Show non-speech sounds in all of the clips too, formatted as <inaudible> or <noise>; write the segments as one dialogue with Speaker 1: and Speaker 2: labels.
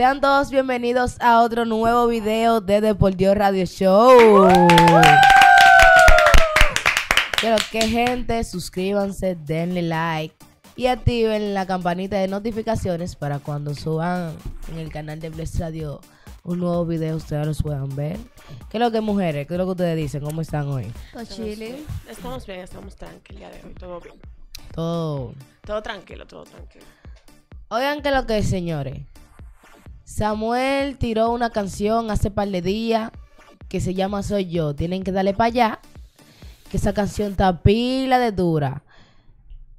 Speaker 1: Sean todos bienvenidos a otro nuevo video de Deportivo Radio Show. Pero que gente, suscríbanse, denle like y activen la campanita de notificaciones para cuando suban en el canal de Bless Radio un nuevo video, ustedes los puedan ver. ¿Qué es lo que mujeres? ¿Qué es lo que ustedes dicen? ¿Cómo están hoy?
Speaker 2: Estamos bien, estamos, bien, estamos tranquilos de hoy, todo bien.
Speaker 1: Todo.
Speaker 2: Todo tranquilo, todo tranquilo.
Speaker 1: Oigan que lo que es, señores. Samuel tiró una canción hace par de días que se llama Soy yo. Tienen que darle para allá. Que esa canción está pila de dura.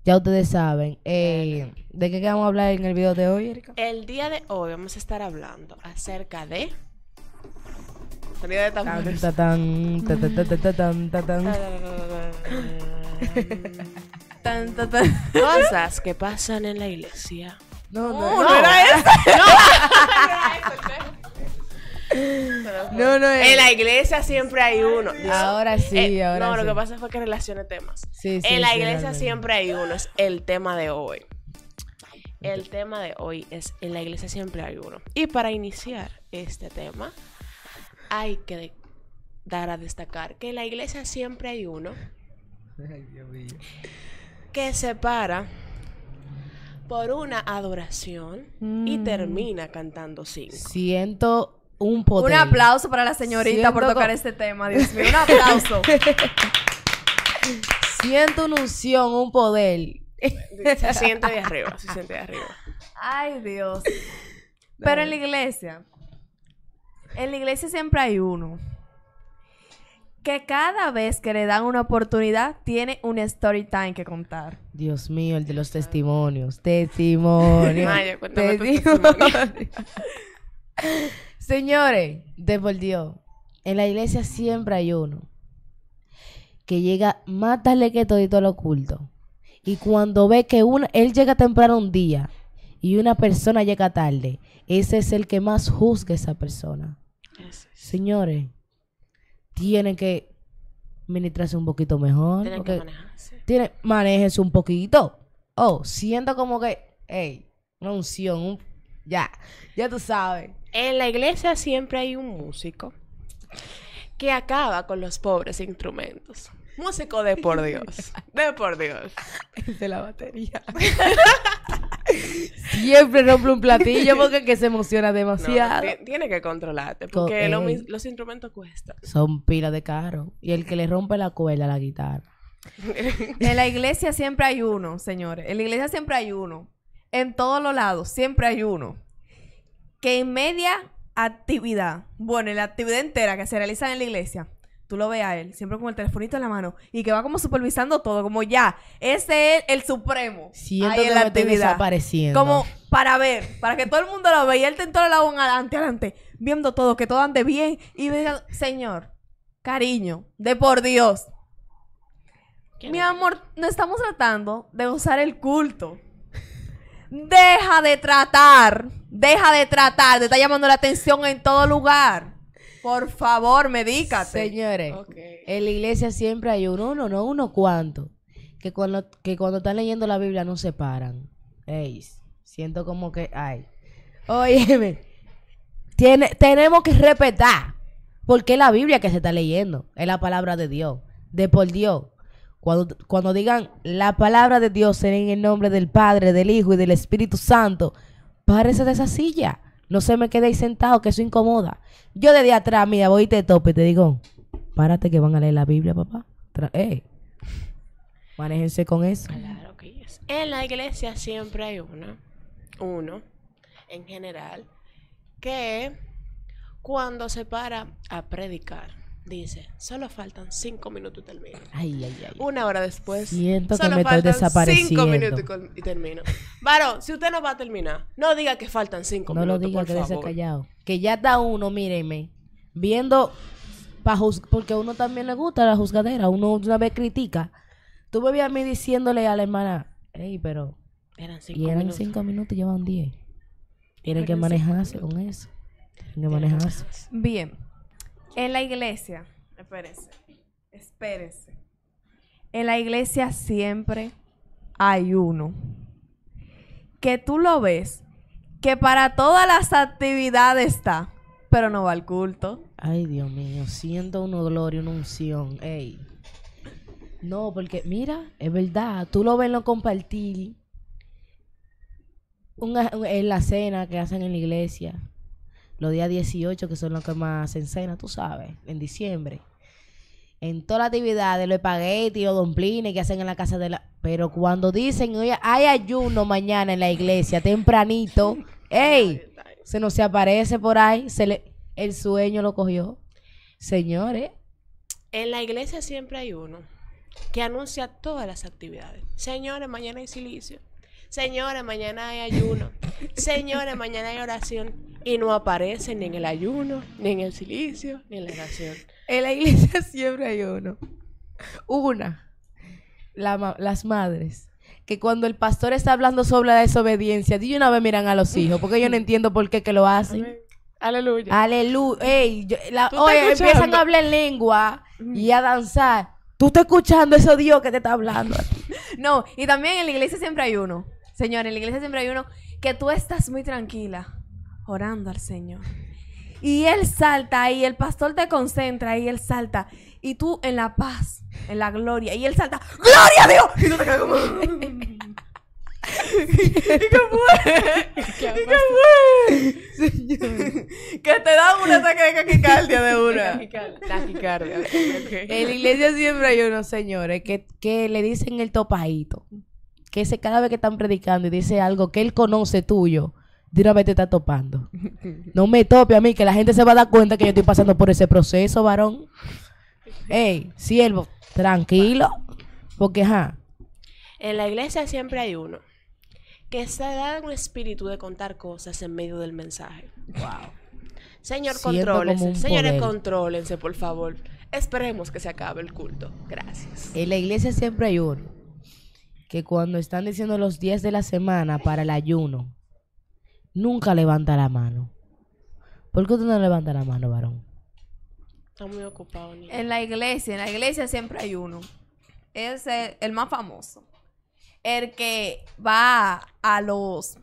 Speaker 1: Ya ustedes saben. Eh, ¿De qué vamos a hablar en el video de hoy, Erika?
Speaker 2: El día de hoy vamos a estar hablando acerca de. Sonido Cosas que pasan en la iglesia.
Speaker 3: No, no,
Speaker 1: oh, no, no era
Speaker 2: <laughs> eso. <laughs> No, no, no En la iglesia siempre hay uno. Ahora sí, eh, ahora sí No, lo que pasa fue que relacioné temas. Sí, sí, en la iglesia siempre hay uno, es el tema de hoy. El tema de hoy es en la iglesia siempre hay uno. Y para iniciar este tema, hay que dar a destacar que en la iglesia siempre hay uno que separa por una adoración y mm. termina cantando cinco.
Speaker 1: Siento un poder. Un aplauso para la señorita por tocar este tema, Dios mío. Un aplauso. <laughs> Siento una unción, un poder.
Speaker 3: Se siente de arriba, se siente de arriba. Ay, Dios. <laughs> Pero en la iglesia, en la iglesia siempre hay uno que cada vez que le dan una oportunidad tiene un story time
Speaker 1: que contar. Dios mío, el de los testimonios. Testimonios. Maya, <laughs> De Señores, Dios, En la iglesia siempre hay uno que llega, más tarde que todo lo oculto. Y cuando ve que él llega temprano un día y una persona llega tarde, ese es el que más juzga a esa persona. Señores, tienen que ministrarse un poquito mejor. Tienen que manejarse. Tienen, un poquito. Oh, siento como que, hey, una unción, ya, ya tú sabes. En la iglesia siempre hay un músico
Speaker 2: que acaba con los pobres instrumentos. Músico de por Dios. <laughs> de por
Speaker 1: Dios. Es de la batería. <laughs> Siempre rompe un platillo porque se emociona demasiado. tiene que
Speaker 2: controlarte porque eh. los, instrumentos cuestan.
Speaker 1: Son pilas de caro. Y el que le rompe la cuerda a la guitarra.
Speaker 3: <laughs> en la iglesia siempre hay uno, señores. En la iglesia siempre hay uno. En todos los lados siempre hay uno. Que en media actividad, bueno, en la actividad entera que se realiza en la iglesia, tú lo ves a él, siempre con el telefonito en la mano, y que va como supervisando todo, como ya, ese es el supremo. Siento ahí la actividad. Como para ver, para que todo el mundo lo vea, y él te entró la un adelante, adelante, viendo todo, que todo ande bien, y vea. señor, cariño, de por Dios. Mi amor, no estamos tratando de usar el culto. Deja de tratar, deja de tratar, te está llamando la atención en todo lugar. Por favor, medícate. Señores,
Speaker 1: en la iglesia siempre hay uno, no, uno ¿cuánto? que cuando, que cuando están leyendo la Biblia no se paran. Ey, siento como que, ay. Óyeme, tiene, tenemos que respetar, porque es la Biblia que se está leyendo, es la palabra de Dios, de por Dios. Cuando, cuando digan la palabra de Dios en el nombre del Padre, del Hijo y del Espíritu Santo, párese de esa silla no se me quedéis sentado, que eso incomoda. Yo desde atrás, mira, voy y te tope, te digo, párate que van a leer la Biblia, papá. eh. Manéjense con eso. Claro que
Speaker 2: En la iglesia siempre hay uno, uno, en general, que cuando se para a predicar, Dice, solo faltan cinco minutos y termino. Una hora después.
Speaker 1: Siento solo que me faltan estoy Cinco minutos
Speaker 2: y, termino. Varón, si usted no va a terminar, no diga que faltan
Speaker 1: cinco no minutos. No lo diga, por que callado. Que ya está uno, míreme, viendo, pa porque a uno también le gusta la juzgadera, uno una vez critica. Tú me a mí diciéndole a la hermana, hey, pero. Eran cinco y eran minutos. cinco minutos y llevan diez. Tiene que manejarse con eso. Tienen que manejarse. Bien. En la
Speaker 3: iglesia, espérense, espérense. En la iglesia siempre hay uno que tú lo ves, que para todas las actividades está, pero no va al culto.
Speaker 1: Ay, Dios mío, Un uno y una unción, ey. No, porque mira, es verdad, tú lo ves lo compartir. en la cena que hacen en la iglesia los días 18, que son los que más se encena, tú sabes, en diciembre. En toda la actividad de los espaguetis o domplines que hacen en la casa de la... Pero cuando dicen, oye, hay ayuno mañana en la iglesia, tempranito, ¡ey! Se nos se aparece por ahí, se le... el sueño lo cogió. Señores.
Speaker 2: En la iglesia siempre hay uno que anuncia todas las actividades. Señores, mañana hay silicio. Señores, mañana hay ayuno. Señores, mañana hay oración y no aparece ni en el ayuno, ni en el silicio,
Speaker 1: ni en la oración. En la iglesia <laughs> siempre hay uno. Una, las madres, que cuando el pastor está hablando sobre la desobediencia, de una vez miran a los hijos, porque yo no <laughs> entiendo por qué que lo hacen.
Speaker 2: Aleluya.
Speaker 1: Aleluya. oye, empiezan a hablar lengua mm. y a danzar. Tú estás escuchando eso Dios que te está hablando.
Speaker 3: <laughs> no, y también en la iglesia siempre hay uno. Señor, en la iglesia siempre hay uno que tú estás muy tranquila orando al Señor. Y Él salta y el pastor te concentra y Él salta. Y tú en la paz, en la gloria. Y Él salta, ¡Gloria a Dios! Y tú te caes como... <laughs> ¿Y qué fue? ¿Y
Speaker 1: qué fue? Que te da un ataque de caquicardia de una.
Speaker 2: La En la iglesia siempre hay
Speaker 1: unos señores que, que le dicen el topadito. Que ese, cada vez que están predicando y dice algo que él conoce tuyo, de te está topando. <laughs> No me tope a mí, que la gente se va a dar cuenta que yo estoy pasando por ese proceso, varón. Ey, siervo, tranquilo. Porque, ja.
Speaker 2: En la iglesia siempre hay uno que se da un espíritu de contar cosas en medio del mensaje. Wow. Señor, contrólense Señores, contrólense, por favor. Esperemos que se acabe el culto. Gracias. En
Speaker 1: la iglesia siempre hay uno que cuando están diciendo los días de la semana para el ayuno, nunca levanta la mano. ¿Por qué tú no levanta la mano, varón?
Speaker 3: Está muy ocupado. En la iglesia, en la iglesia siempre hay uno. Es el, más famoso. El que va a los,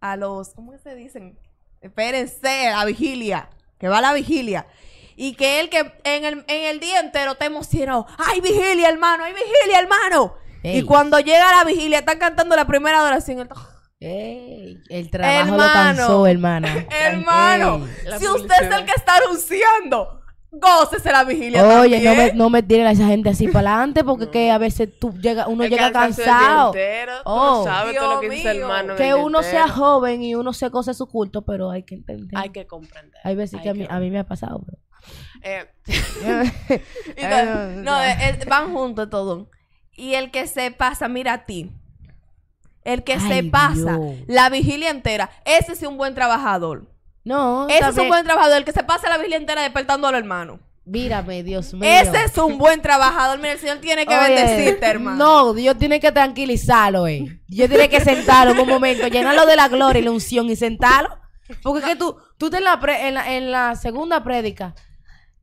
Speaker 3: a los, ¿cómo se dicen? Espérense, a vigilia. Que va a la vigilia. Y que el que en el, día entero te emocionó. ¡Ay, vigilia, hermano! ¡Ay, vigilia, hermano! Y cuando llega la vigilia, están cantando la primera adoración el trabajo lo cansó,
Speaker 1: hermana. <laughs> hermano, si usted es el
Speaker 3: que está anunciando, gócese
Speaker 1: la vigilia. Oye, no me, no me tiren a esa gente así para adelante porque <laughs> a veces uno llega cansado. que uno sea joven y uno se cose su culto, pero hay que entender. Hay que comprender. Hay veces que, a mí, me ha pasado, eh.
Speaker 3: <laughs> eh, van juntos todos. Y el que se pasa, mira a ti el que se pasa la vigilia entera, ese es un buen trabajador.
Speaker 1: No, ese es un buen trabajador, el
Speaker 3: que se pasa la vigilia entera despertando al hermano.
Speaker 1: Mírame, Dios mío. Ese es un buen trabajador. Mira, el Señor tiene que bendecirte, hermano. No, Dios tiene que tranquilizarlo, eh. Dios tiene que sentarlo un momento, llenarlo de la gloria y la unción y sentarlo. Porque es que tú, tú te en la, en, la en la segunda prédica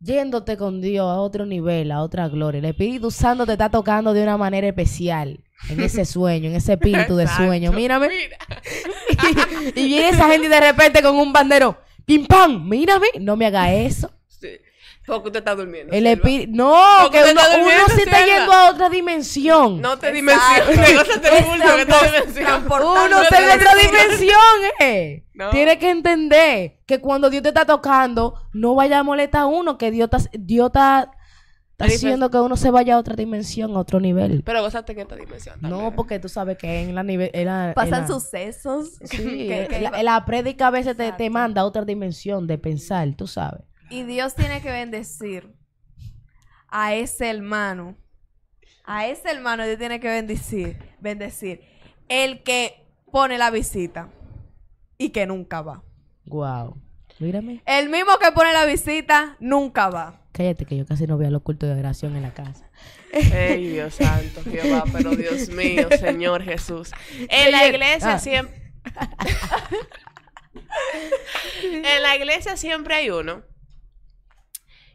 Speaker 1: yéndote con Dios a otro nivel, a otra gloria. El Espíritu Santo te está tocando de una manera especial en ese sueño, en ese espíritu de sueño. Mírame. <laughs> y, viene esa gente de repente con un bandero. ¡Pim pam! Mírame. No me haga eso.
Speaker 2: Sí. Porque usted está
Speaker 1: durmiendo. El espíritu. No, que uno, uno se está yendo a otra dimensión. No te dimensión. Uno está en otra dimensión, eh. que entender que cuando Dios te está tocando, no vaya a molestar a uno, que Dios Dios está Está diciendo que uno se vaya a otra dimensión, a otro nivel. Pero gozaste en esta dimensión No, porque tú sabes que en la nivel... Pasan sucesos. <laughs> Sí, la, prédica a veces te, te, manda a otra dimensión de pensar, tú sabes.
Speaker 3: Y Dios tiene que bendecir a ese hermano. A ese hermano Dios tiene que bendecir. Bendecir. El que pone la visita y que nunca va.
Speaker 1: Wow. Mírame.
Speaker 3: El mismo que pone la visita nunca va
Speaker 1: cállate que yo casi no veo los cultos de oración en la casa. Ey,
Speaker 3: Dios santo, pero Dios
Speaker 2: mío, <laughs> Señor Jesús. En la iglesia ah. siempre... en la iglesia siempre hay uno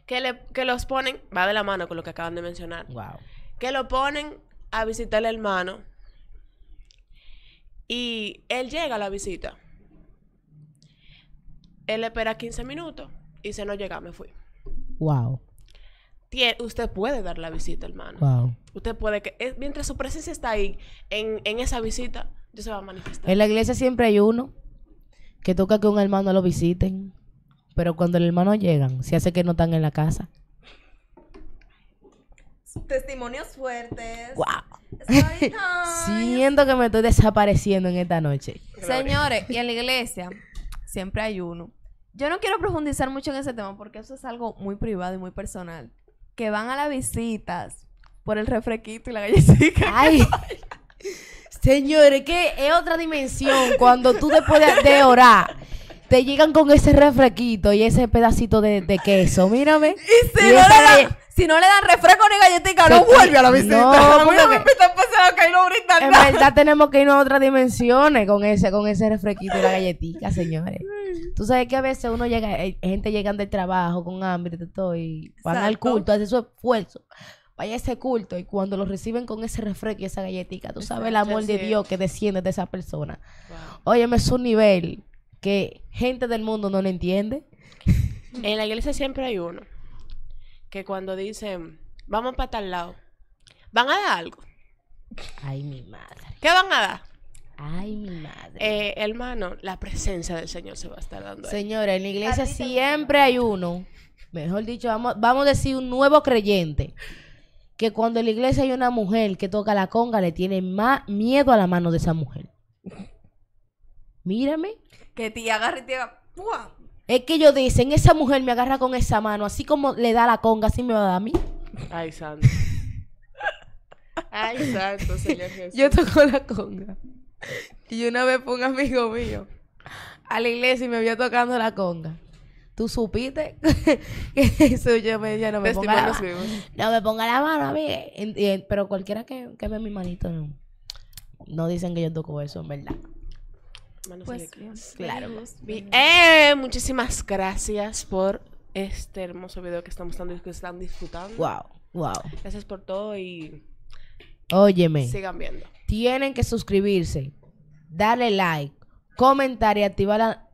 Speaker 2: que, le, los ponen, va de la mano con lo que acaban de mencionar, wow. que lo ponen a visitar al hermano y él llega a la visita. Él espera 15 minutos y se no llega, me fui. Wow. usted puede dar la visita, hermano. Wow. Usted puede que, eh, mientras su presencia está ahí, en, esa visita, yo se va a manifestar. En
Speaker 1: la iglesia siempre hay uno que toca que un hermano lo visiten. Pero cuando el hermano llega se hace que no están en la casa.
Speaker 3: Testimonios fuertes. ¡Wow!
Speaker 1: <laughs> Siento que me estoy desapareciendo en esta noche. Señores,
Speaker 3: y en la iglesia siempre hay uno yo no quiero profundizar mucho en ese tema porque eso es algo muy privado y muy personal. Que van a las visitas por el refresquito
Speaker 1: y la galletita. ¡Ay! Señores, que es otra dimensión cuando tú después de, orar te llegan con ese refresquito y ese pedacito de, queso. Mírame. Y
Speaker 3: si, no le dan, refresco ni galletita, no vuelve a la visita. No, me ahorita.
Speaker 1: En verdad tenemos que irnos a otras dimensiones con ese, con ese refresquito y la galletica, señores. Tú sabes que a veces uno llega, gente llegando del trabajo con hambre y todo, van al culto, hace su esfuerzo. Vaya a ese culto y cuando lo reciben con ese refresco y esa galletita, tú sabes el amor de Dios que desciende de esa persona. Óyeme, es un nivel que gente del mundo no lo entiende.
Speaker 2: <laughs> En la iglesia siempre hay uno que cuando dicen, vamos para tal lado, van a dar algo.
Speaker 1: Ay, mi madre.
Speaker 2: ¿Qué van a dar? Ay, mi madre. Eh, hermano, la presencia del Señor se va a estar
Speaker 1: dando. Señora, en la iglesia siempre hay uno, mejor dicho, vamos, vamos a decir un nuevo creyente, que cuando en la iglesia hay una mujer que toca la conga, le tiene más miedo a la mano de esa mujer. Mírame.
Speaker 3: Que te agarre
Speaker 1: y te haga... ¡Pua! Es que ellos dicen, esa mujer me agarra con esa mano, así como le da la conga, así me va a dar a mí. Ay, santo. <laughs> Ay, santo, Señor <laughs> Yo toco la conga. <laughs> Y una vez fue un amigo mío a la iglesia y me vio tocando la conga. Tú supiste <laughs> que eso yo me no me ponga la mano. No me la mano a mí. pero cualquiera que, que ve mi manito no, no dicen que yo toco eso, en verdad.
Speaker 2: pues, claro. Eh, muchísimas gracias por este hermoso video que estamos y que están disfrutando. Wow, wow. Gracias por todo y
Speaker 1: Óyeme. Sigan viendo. Tienen que suscribirse, darle like, comentar y activar la...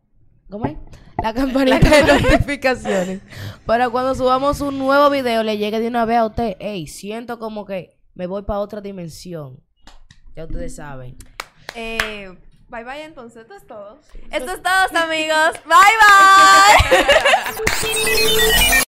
Speaker 1: ¿Cómo es? La campanita de <laughs> notificaciones. para cuando subamos un nuevo video le llegue de una vez a usted. Ey, siento como que me voy para otra dimensión. Ya ustedes saben.
Speaker 3: Eh, bye bye entonces, esto es todo. Esto es todo,
Speaker 1: amigos. Bye bye. <laughs>